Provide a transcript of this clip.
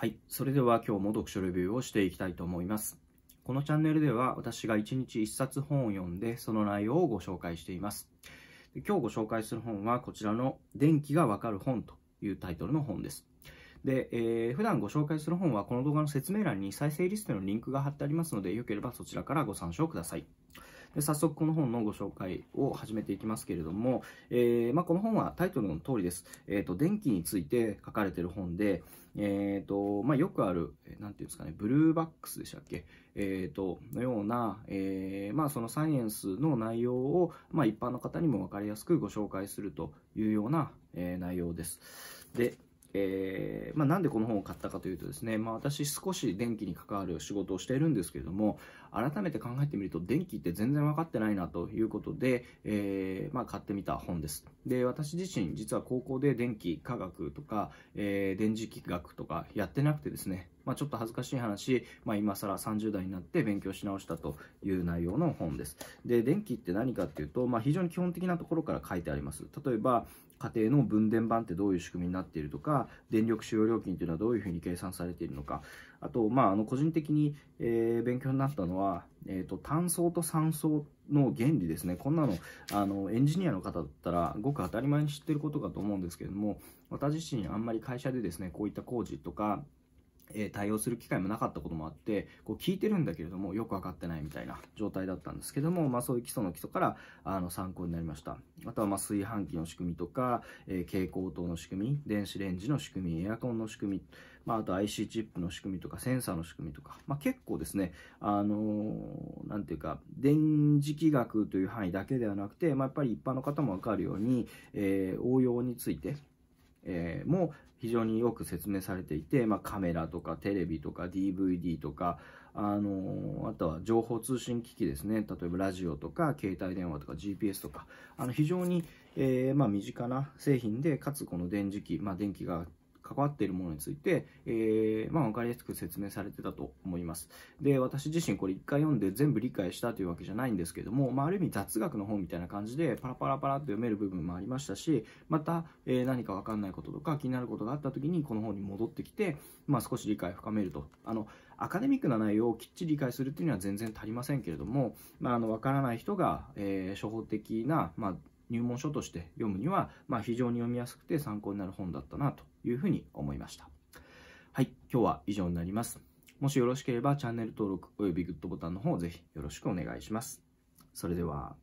はい、それでは今日も読書レビューをしていきたいと思います。このチャンネルでは私が1日1冊本を読んでその内容をご紹介しています。で今日ご紹介する本はこちらの電気がわかる本というタイトルの本です。で、えー、普段ご紹介する本はこの動画の説明欄に再生リストのリンクが貼ってありますので、よければそちらからご参照ください。で早速この本のご紹介を始めていきますけれども、えー、まあ、この本はタイトルの通りです、えーと、電気について書かれている本で、えーとまあ、よくあるなんていうんですか、ね、ブルーバックスでしたっけ、えーと、のような、えー、まあ、そのサイエンスの内容を、ま一般の方にも分かりやすくご紹介するというような、え内容です。でえー、まあ、なんでこの本を買ったかというとですね、まあ、私少し電気に関わる仕事をしているんですけれども改めて考えてみると電気って全然分かってないなということで、えー、まあ、買ってみた本ですで私自身実は高校で電気科学とか、えー、電磁気学とかやってなくてですねまあ、ちょっと恥ずかしい話、まあ、今更30代になって勉強し直したという内容の本です。で、電気って何かっていうと、まあ、非常に基本的なところから書いてあります。例えば、家庭の分電盤ってどういう仕組みになっているとか、電力使用料金というのはどういうふうに計算されているのか、あと、まあ、あの個人的に、えー、勉強になったのは、えーと、単層と酸素の原理ですね。こんなのあのエンジニアの方だったらごく当たり前に知ってることかと思うんですけれども、私自身あんまり会社でですね、こういった工事とか、え対応する機会もなかったこともあってこう聞いてるんだけれどもよく分かってないみたいな状態だったんですけども、まあ、そういう基礎の基礎からあの参考になりましたあとはま炊飯器の仕組みとか、えー、蛍光灯の仕組み電子レンジの仕組みエアコンの仕組み、まあ、あと IC チップの仕組みとかセンサーの仕組みとか、まあ、結構ですねあの何、ー、ていうか電磁気学という範囲だけではなくて、まやっぱり一般の方も分かるように、えー、応用についてえー、も非常によく説明されていて、まあ、カメラとかテレビとか DVD とか、あのー、あとは情報通信機器ですね例えばラジオとか携帯電話とか GPS とかあの非常に、えー、まあ、身近な製品でかつこの電磁器、まあ、電気が関わっているものについて、えー、まあ、分かりやすく説明されてたと思います。で、私自身これ一回読んで全部理解したというわけじゃないんですけども、まあ、ある意味雑学の本みたいな感じで、パラパラパラって読める部分もありましたし、また、えー、何か分かんないこととか気になることがあった時に、この本に戻ってきて、まあ、少し理解を深めると。あのアカデミックな内容をきっちり理解するっていうのは全然足りませんけれども、まあ、あの分からない人が、えー、初歩的な、まあ、入門書として読むには、まあ、非常に読みやすくて参考になる本だったなというふうに思いました。はい、今日は以上になります。もしよろしければチャンネル登録およびグッドボタンの方をぜひよろしくお願いします。それでは。